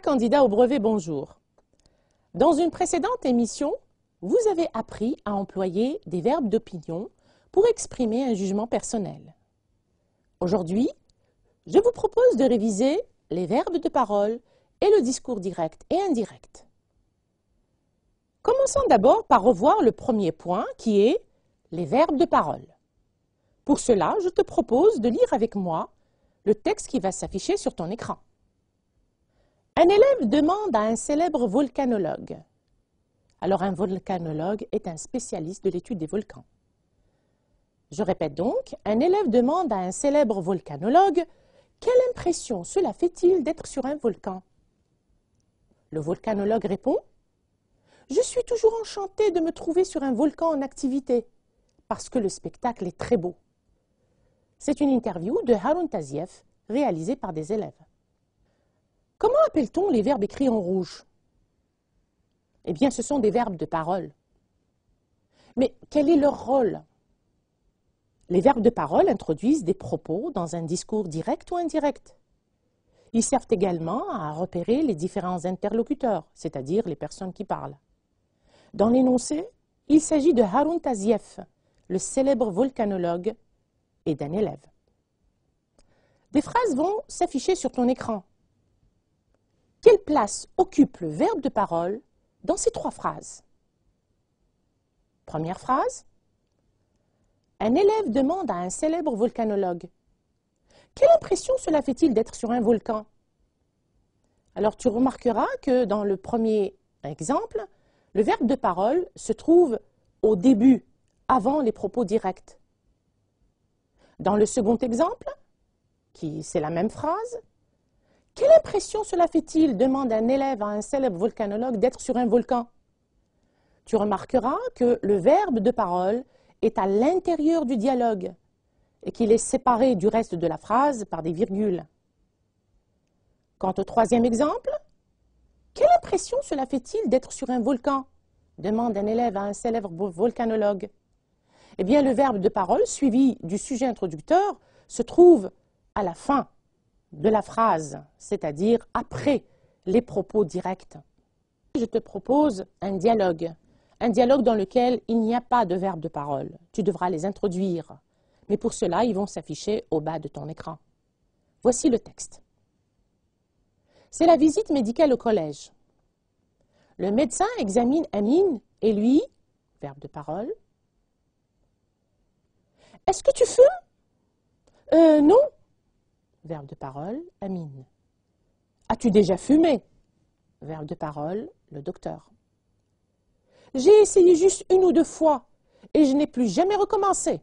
candidat au brevet, bonjour. Dans une précédente émission, vous avez appris à employer des verbes d'opinion pour exprimer un jugement personnel. Aujourd'hui, je vous propose de réviser les verbes de parole et le discours direct et indirect. Commençons d'abord par revoir le premier point qui est les verbes de parole. Pour cela, je te propose de lire avec moi le texte qui va s'afficher sur ton écran. Un élève demande à un célèbre volcanologue. Alors un volcanologue est un spécialiste de l'étude des volcans. Je répète donc, un élève demande à un célèbre volcanologue quelle impression cela fait-il d'être sur un volcan Le volcanologue répond Je suis toujours enchanté de me trouver sur un volcan en activité parce que le spectacle est très beau. C'est une interview de Harun Taziev réalisée par des élèves. Comment appelle-t-on les verbes écrits en rouge Eh bien, ce sont des verbes de parole. Mais quel est leur rôle Les verbes de parole introduisent des propos dans un discours direct ou indirect. Ils servent également à repérer les différents interlocuteurs, c'est-à-dire les personnes qui parlent. Dans l'énoncé, il s'agit de Harun Tazieff, le célèbre volcanologue, et d'un élève. Des phrases vont s'afficher sur ton écran. Quelle place occupe le verbe de parole dans ces trois phrases Première phrase. Un élève demande à un célèbre volcanologue Quelle impression cela fait-il d'être sur un volcan Alors tu remarqueras que dans le premier exemple, le verbe de parole se trouve au début, avant les propos directs. Dans le second exemple, qui c'est la même phrase, quelle impression cela fait-il demande un élève à un célèbre volcanologue d'être sur un volcan. Tu remarqueras que le verbe de parole est à l'intérieur du dialogue et qu'il est séparé du reste de la phrase par des virgules. Quant au troisième exemple, quelle impression cela fait-il d'être sur un volcan demande un élève à un célèbre volcanologue. Eh bien, le verbe de parole suivi du sujet introducteur se trouve à la fin de la phrase, c'est-à-dire après les propos directs. Je te propose un dialogue, un dialogue dans lequel il n'y a pas de verbe de parole. Tu devras les introduire, mais pour cela, ils vont s'afficher au bas de ton écran. Voici le texte. C'est la visite médicale au collège. Le médecin examine Amine et lui, verbe de parole. Est-ce que tu fumes euh, non, Verbe de parole, Amine. As-tu déjà fumé Verbe de parole, le docteur. J'ai essayé juste une ou deux fois et je n'ai plus jamais recommencé.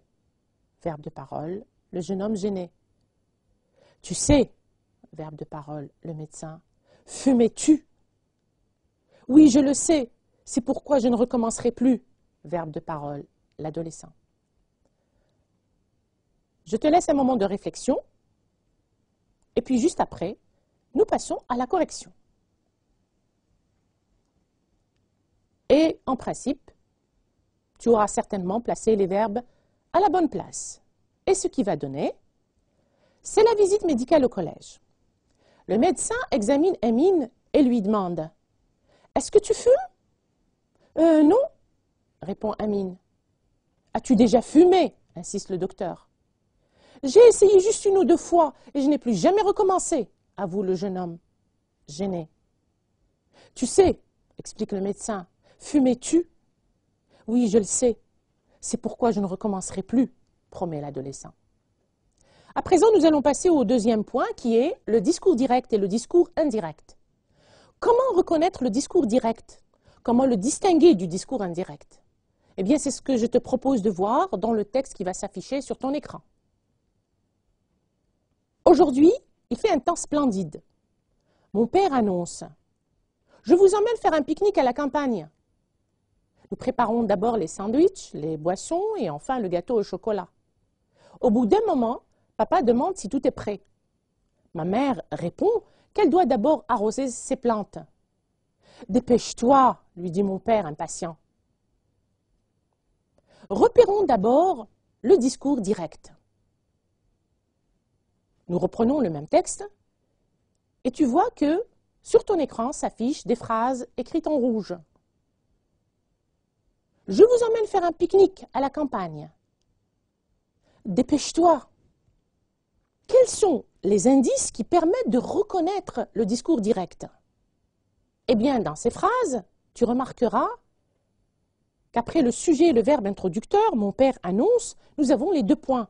Verbe de parole, le jeune homme gêné. Tu sais, verbe de parole, le médecin, fumais-tu Oui, je le sais, c'est pourquoi je ne recommencerai plus. Verbe de parole, l'adolescent. Je te laisse un moment de réflexion et puis juste après, nous passons à la correction. Et en principe, tu auras certainement placé les verbes à la bonne place. Et ce qui va donner, c'est la visite médicale au collège. Le médecin examine Amine et lui demande « Est-ce que tu fumes ?»« Euh, non » répond Amine. « As-tu déjà fumé ?» insiste le docteur. J'ai essayé juste une ou deux fois et je n'ai plus jamais recommencé, avoue le jeune homme, gêné. Tu sais, explique le médecin, fumais-tu Oui, je le sais. C'est pourquoi je ne recommencerai plus, promet l'adolescent. À présent, nous allons passer au deuxième point qui est le discours direct et le discours indirect. Comment reconnaître le discours direct Comment le distinguer du discours indirect Eh bien, c'est ce que je te propose de voir dans le texte qui va s'afficher sur ton écran. Aujourd'hui, il fait un temps splendide. Mon père annonce Je vous emmène faire un pique-nique à la campagne. Nous préparons d'abord les sandwichs, les boissons et enfin le gâteau au chocolat. Au bout d'un moment, papa demande si tout est prêt. Ma mère répond qu'elle doit d'abord arroser ses plantes. Dépêche-toi, lui dit mon père impatient. Repérons d'abord le discours direct. Nous reprenons le même texte et tu vois que sur ton écran s'affichent des phrases écrites en rouge. Je vous emmène faire un pique-nique à la campagne. Dépêche-toi. Quels sont les indices qui permettent de reconnaître le discours direct Eh bien, dans ces phrases, tu remarqueras qu'après le sujet et le verbe introducteur, mon père annonce, nous avons les deux points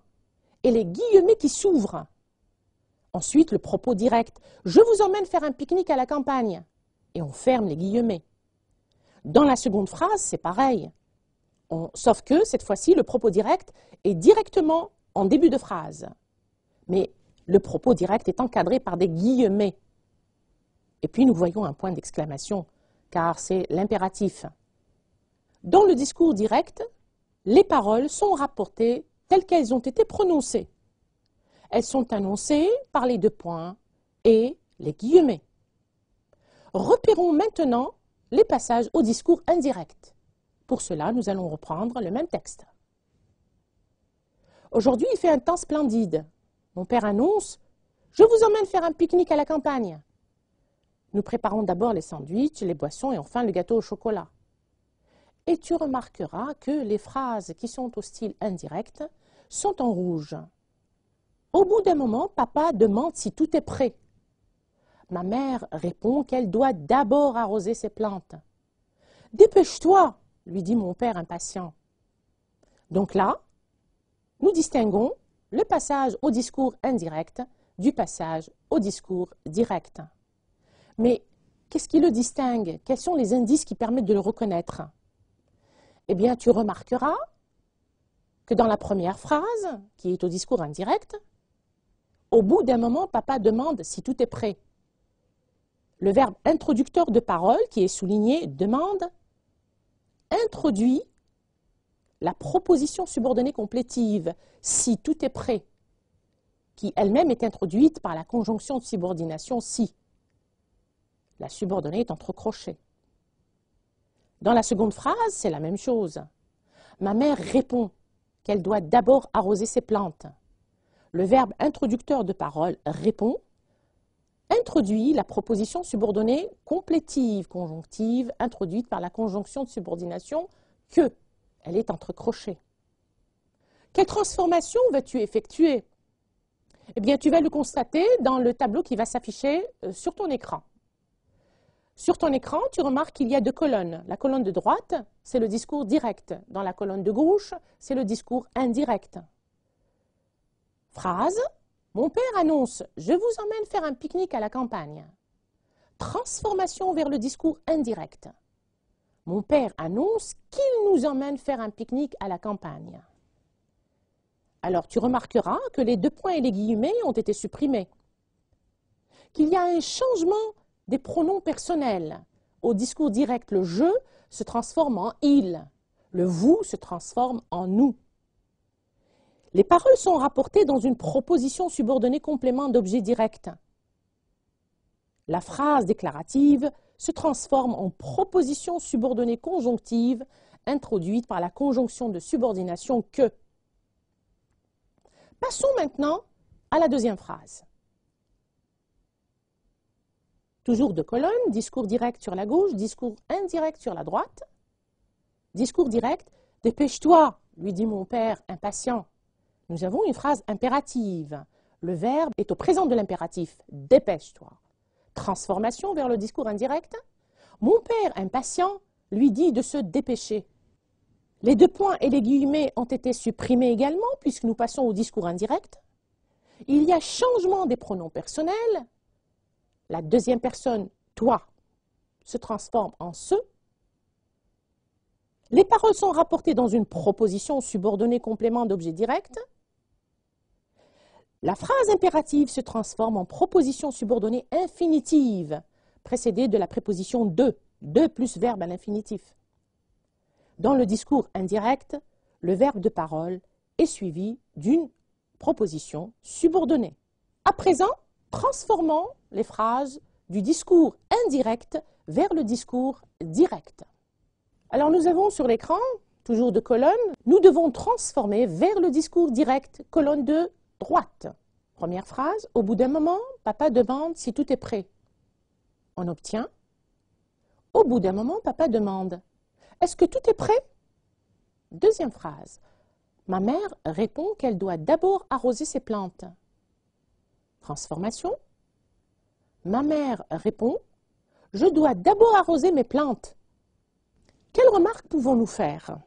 et les guillemets qui s'ouvrent. Ensuite, le propos direct. Je vous emmène faire un pique-nique à la campagne. Et on ferme les guillemets. Dans la seconde phrase, c'est pareil. sauf que, cette fois-ci, le propos direct est directement en début de phrase. Mais le propos direct est encadré par des guillemets. Et puis, nous voyons un point d'exclamation, car c'est l'impératif. Dans le discours direct, les paroles sont rapportées telles qu'elles ont été prononcées. Elles sont annoncées par les deux points et les guillemets. Repérons maintenant les passages au discours indirect. Pour cela, nous allons reprendre le même texte. Aujourd'hui, il fait un temps splendide. Mon père annonce Je vous emmène faire un pique-nique à la campagne. Nous préparons d'abord les sandwichs, les boissons et enfin le gâteau au chocolat. Et tu remarqueras que les phrases qui sont au style indirect sont en rouge. Au bout d'un moment, papa demande si tout est prêt. Ma mère répond qu'elle doit d'abord arroser ses plantes. Dépêche-toi, lui dit mon père impatient. Donc là, nous distinguons le passage au discours indirect du passage au discours direct. Mais qu'est-ce qui le distingue Quels sont les indices qui permettent de le reconnaître Eh bien, tu remarqueras que dans la première phrase, qui est au discours indirect, au bout d'un moment, papa demande si tout est prêt. Le verbe introducteur de parole, qui est souligné, demande, introduit la proposition subordonnée complétive, si tout est prêt, qui elle-même est introduite par la conjonction de subordination si. La subordonnée est entre crochets. Dans la seconde phrase, c'est la même chose. Ma mère répond qu'elle doit d'abord arroser ses plantes le verbe introducteur de parole répond, introduit la proposition subordonnée complétive conjonctive introduite par la conjonction de subordination que. Elle est entre crochets. Quelle transformation vas-tu effectuer Eh bien, tu vas le constater dans le tableau qui va s'afficher euh, sur ton écran. Sur ton écran, tu remarques qu'il y a deux colonnes. La colonne de droite, c'est le discours direct. Dans la colonne de gauche, c'est le discours indirect. Phrase Mon père annonce Je vous emmène faire un pique-nique à la campagne. Transformation vers le discours indirect. Mon père annonce qu'il nous emmène faire un pique-nique à la campagne. Alors tu remarqueras que les deux points et les guillemets ont été supprimés. Qu'il y a un changement des pronoms personnels. Au discours direct, le je se transforme en il. Le vous se transforme en nous. Les paroles sont rapportées dans une proposition subordonnée complément d'objet direct. La phrase déclarative se transforme en proposition subordonnée conjonctive introduite par la conjonction de subordination que. Passons maintenant à la deuxième phrase. Toujours deux colonnes, discours direct sur la gauche, discours indirect sur la droite. Discours direct, dépêche-toi, lui dit mon père, impatient nous avons une phrase impérative. Le verbe est au présent de l'impératif. Dépêche-toi. Transformation vers le discours indirect. Mon père, impatient, lui dit de se dépêcher. Les deux points et les guillemets ont été supprimés également puisque nous passons au discours indirect. Il y a changement des pronoms personnels. La deuxième personne, toi, se transforme en ce. Les paroles sont rapportées dans une proposition subordonnée complément d'objet direct. La phrase impérative se transforme en proposition subordonnée infinitive, précédée de la préposition de, de plus verbe à l'infinitif. Dans le discours indirect, le verbe de parole est suivi d'une proposition subordonnée. À présent, transformons les phrases du discours indirect vers le discours direct. Alors nous avons sur l'écran, toujours de colonnes, nous devons transformer vers le discours direct, colonne 2, droite. Première phrase, au bout d'un moment, papa demande si tout est prêt. On obtient. Au bout d'un moment, papa demande, est-ce que tout est prêt Deuxième phrase, ma mère répond qu'elle doit d'abord arroser ses plantes. Transformation. Ma mère répond, je dois d'abord arroser mes plantes. Quelles remarques pouvons-nous faire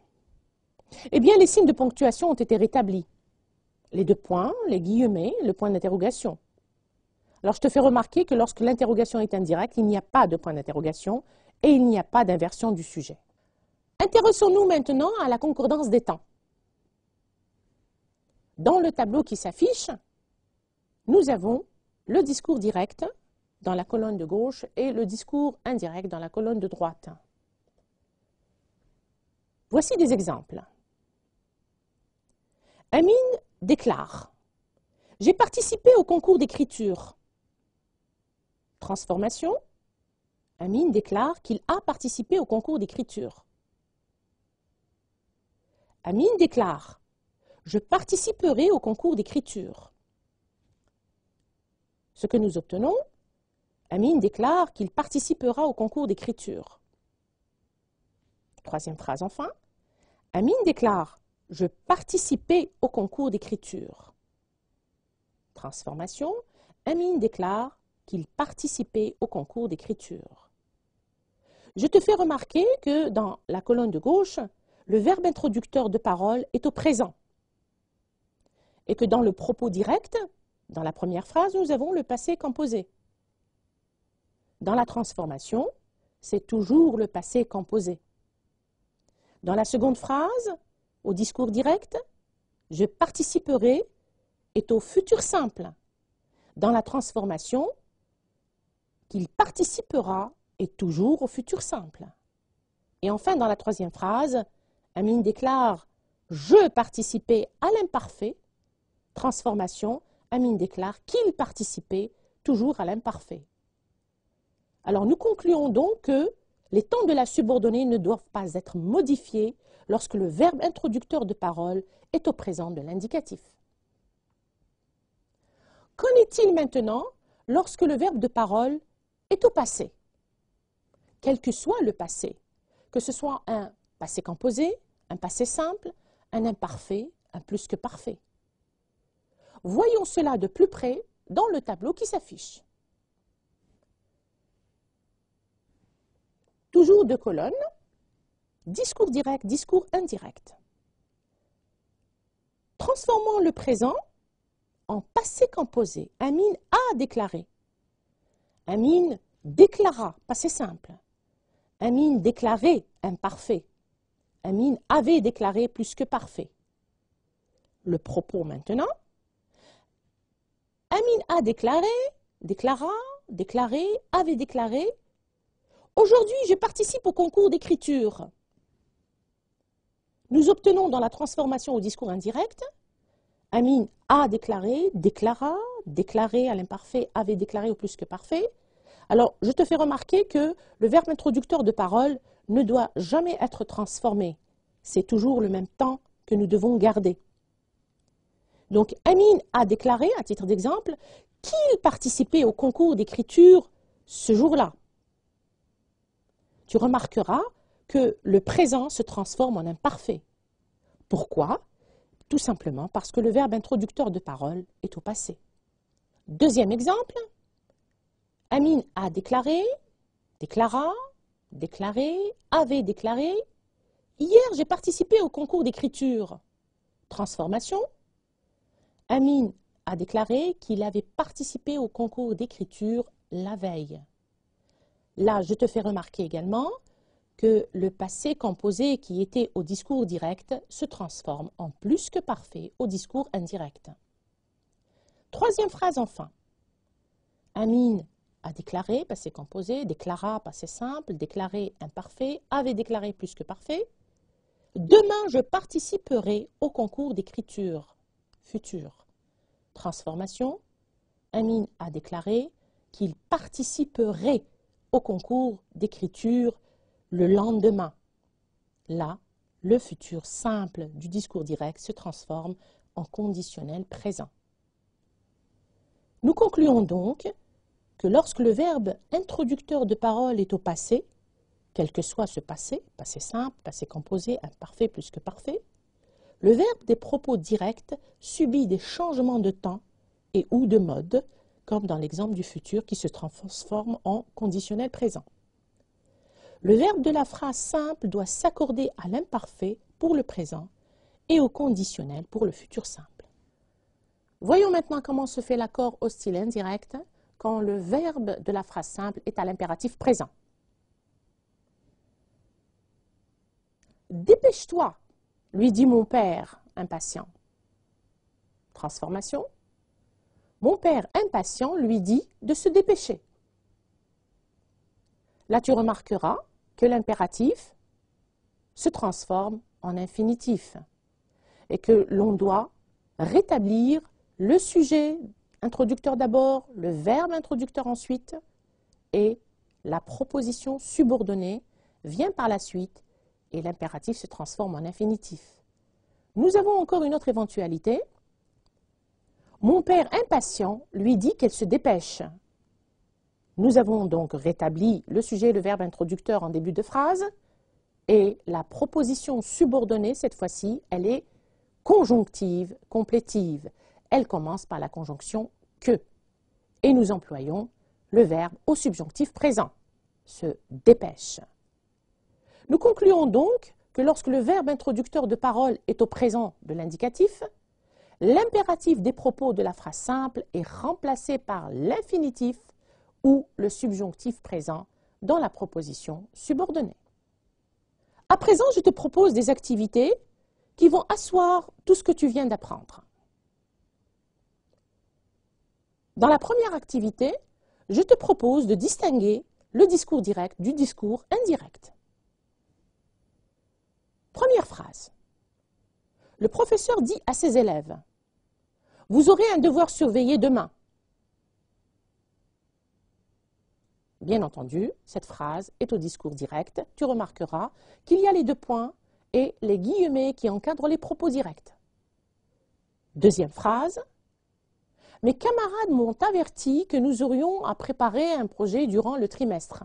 Eh bien, les signes de ponctuation ont été rétablis les deux points, les guillemets, le point d'interrogation. Alors je te fais remarquer que lorsque l'interrogation est indirecte, il n'y a pas de point d'interrogation et il n'y a pas d'inversion du sujet. Intéressons-nous maintenant à la concordance des temps. Dans le tableau qui s'affiche, nous avons le discours direct dans la colonne de gauche et le discours indirect dans la colonne de droite. Voici des exemples. Amine déclare J'ai participé au concours d'écriture. Transformation Amine déclare qu'il a participé au concours d'écriture. Amine déclare Je participerai au concours d'écriture. Ce que nous obtenons, Amine déclare qu'il participera au concours d'écriture. Troisième phrase enfin, Amine déclare je participais au concours d'écriture. Transformation, Amine déclare qu'il participait au concours d'écriture. Je te fais remarquer que dans la colonne de gauche, le verbe introducteur de parole est au présent et que dans le propos direct, dans la première phrase, nous avons le passé composé. Dans la transformation, c'est toujours le passé composé. Dans la seconde phrase, au discours direct, je participerai est au futur simple. Dans la transformation, qu'il participera est toujours au futur simple. Et enfin, dans la troisième phrase, Amine déclare Je participais à l'imparfait. Transformation, Amine déclare qu'il participait toujours à l'imparfait. Alors nous concluons donc que les temps de la subordonnée ne doivent pas être modifiés lorsque le verbe introducteur de parole est au présent de l'indicatif. Qu'en est-il maintenant lorsque le verbe de parole est au passé Quel que soit le passé, que ce soit un passé composé, un passé simple, un imparfait, un plus que parfait. Voyons cela de plus près dans le tableau qui s'affiche. Toujours deux colonnes, Discours direct, discours indirect. Transformons le présent en passé composé. Amine a déclaré. Amine déclara, passé simple. Amine déclarait imparfait. Amine avait déclaré plus que parfait. Le propos maintenant. Amine a déclaré, déclara, déclaré, avait déclaré. Aujourd'hui, je participe au concours d'écriture nous obtenons dans la transformation au discours indirect, Amine a déclaré, déclara, déclaré à l'imparfait, avait déclaré au plus que parfait. Alors, je te fais remarquer que le verbe introducteur de parole ne doit jamais être transformé. C'est toujours le même temps que nous devons garder. Donc, Amine a déclaré, à titre d'exemple, qu'il participait au concours d'écriture ce jour-là. Tu remarqueras que le présent se transforme en imparfait. Pourquoi Tout simplement parce que le verbe introducteur de parole est au passé. Deuxième exemple, Amine a déclaré, déclara, déclaré, avait déclaré. Hier, j'ai participé au concours d'écriture. Transformation. Amine a déclaré qu'il avait participé au concours d'écriture la veille. Là, je te fais remarquer également que le passé composé qui était au discours direct se transforme en plus que parfait au discours indirect. Troisième phrase enfin. Amine a déclaré, passé ben, composé, déclara, passé ben, simple, déclaré, imparfait, avait déclaré plus que parfait. Demain, je participerai au concours d'écriture. Futur. Transformation. Amine a déclaré qu'il participerait au concours d'écriture le lendemain. Là, le futur simple du discours direct se transforme en conditionnel présent. Nous concluons donc que lorsque le verbe introducteur de parole est au passé, quel que soit ce passé, passé simple, passé composé, imparfait plus que parfait, le verbe des propos directs subit des changements de temps et ou de mode, comme dans l'exemple du futur qui se transforme en conditionnel présent. Le verbe de la phrase simple doit s'accorder à l'imparfait pour le présent et au conditionnel pour le futur simple. Voyons maintenant comment se fait l'accord au style indirect quand le verbe de la phrase simple est à l'impératif présent. Dépêche-toi, lui dit mon père, impatient. Transformation. Mon père, impatient, lui dit de se dépêcher. Là, tu remarqueras que l'impératif se transforme en infinitif et que l'on doit rétablir le sujet introducteur d'abord, le verbe introducteur ensuite, et la proposition subordonnée vient par la suite et l'impératif se transforme en infinitif. Nous avons encore une autre éventualité. Mon père impatient lui dit qu'elle se dépêche. Nous avons donc rétabli le sujet et le verbe introducteur en début de phrase, et la proposition subordonnée, cette fois-ci, elle est conjonctive, complétive. Elle commence par la conjonction que. Et nous employons le verbe au subjonctif présent, se dépêche. Nous concluons donc que lorsque le verbe introducteur de parole est au présent de l'indicatif, l'impératif des propos de la phrase simple est remplacé par l'infinitif ou le subjonctif présent dans la proposition subordonnée. À présent, je te propose des activités qui vont asseoir tout ce que tu viens d'apprendre. Dans la première activité, je te propose de distinguer le discours direct du discours indirect. Première phrase. Le professeur dit à ses élèves, Vous aurez un devoir surveillé demain. Bien entendu, cette phrase est au discours direct. Tu remarqueras qu'il y a les deux points et les guillemets qui encadrent les propos directs. Deuxième phrase. Mes camarades m'ont averti que nous aurions à préparer un projet durant le trimestre.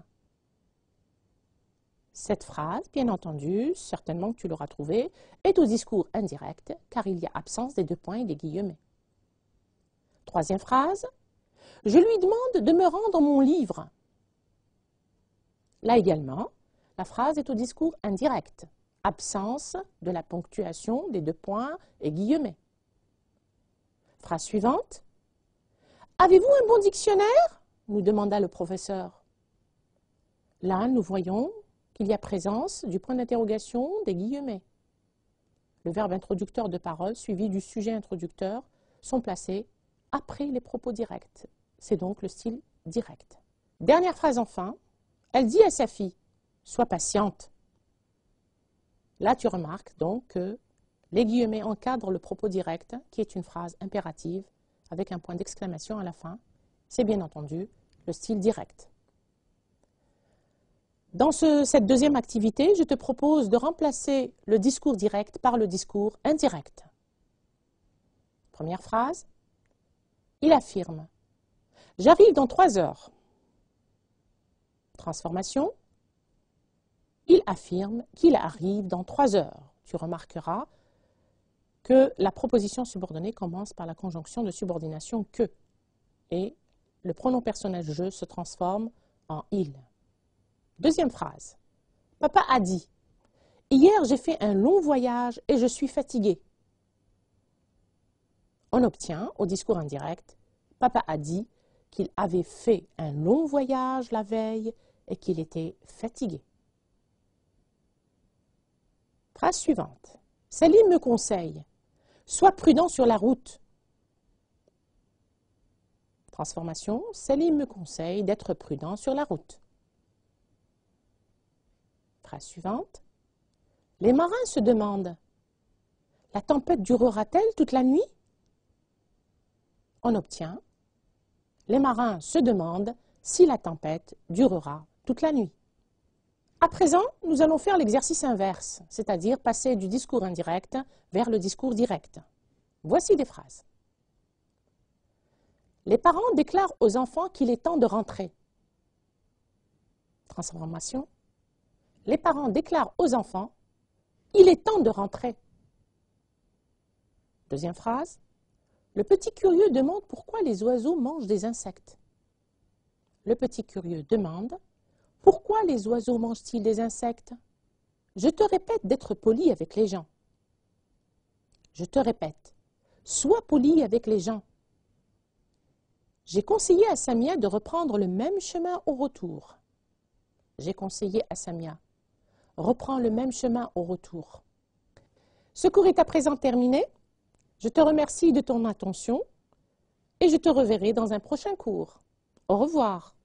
Cette phrase, bien entendu, certainement que tu l'auras trouvée, est au discours indirect car il y a absence des deux points et des guillemets. Troisième phrase. Je lui demande de me rendre mon livre. Là également, la phrase est au discours indirect, absence de la ponctuation des deux points et guillemets. Phrase suivante. Avez-vous un bon dictionnaire nous demanda le professeur. Là, nous voyons qu'il y a présence du point d'interrogation des guillemets. Le verbe introducteur de parole suivi du sujet introducteur sont placés après les propos directs. C'est donc le style direct. Dernière phrase enfin, elle dit à sa fille, sois patiente. Là, tu remarques donc que les guillemets encadrent le propos direct, qui est une phrase impérative, avec un point d'exclamation à la fin. C'est bien entendu le style direct. Dans cette deuxième activité, je te propose de remplacer le discours direct par le discours indirect. Première phrase, il affirme, j'arrive dans trois heures transformation, il affirme qu'il arrive dans trois heures. Tu remarqueras que la proposition subordonnée commence par la conjonction de subordination que et le pronom personnel « je se transforme en il. Deuxième phrase. Papa a dit Hier, j'ai fait un long voyage et je suis fatigué. On obtient, au discours indirect, Papa a dit qu'il avait fait un long voyage la veille et qu'il était fatigué. Phrase suivante. Salim me conseille. Sois prudent sur la route. Transformation. Salim me conseille d'être prudent sur la route. Phrase suivante. Les marins se demandent. La tempête durera-t-elle toute la nuit On obtient. Les marins se demandent si la tempête durera toute la nuit. À présent, nous allons faire l'exercice inverse, c'est-à-dire passer du discours indirect vers le discours direct. Voici des phrases. Les parents déclarent aux enfants qu'il est temps de rentrer. Transformation. Les parents déclarent aux enfants Il est temps de rentrer. Deuxième phrase. Le petit curieux demande pourquoi les oiseaux mangent des insectes. Le petit curieux demande pourquoi les oiseaux mangent-ils des insectes Je te répète d'être poli avec les gens. Je te répète, sois poli avec les gens. J'ai conseillé à Samia de reprendre le même chemin au retour. J'ai conseillé à Samia, reprends le même chemin au retour. Ce cours est à présent terminé. Je te remercie de ton attention et je te reverrai dans un prochain cours. Au revoir.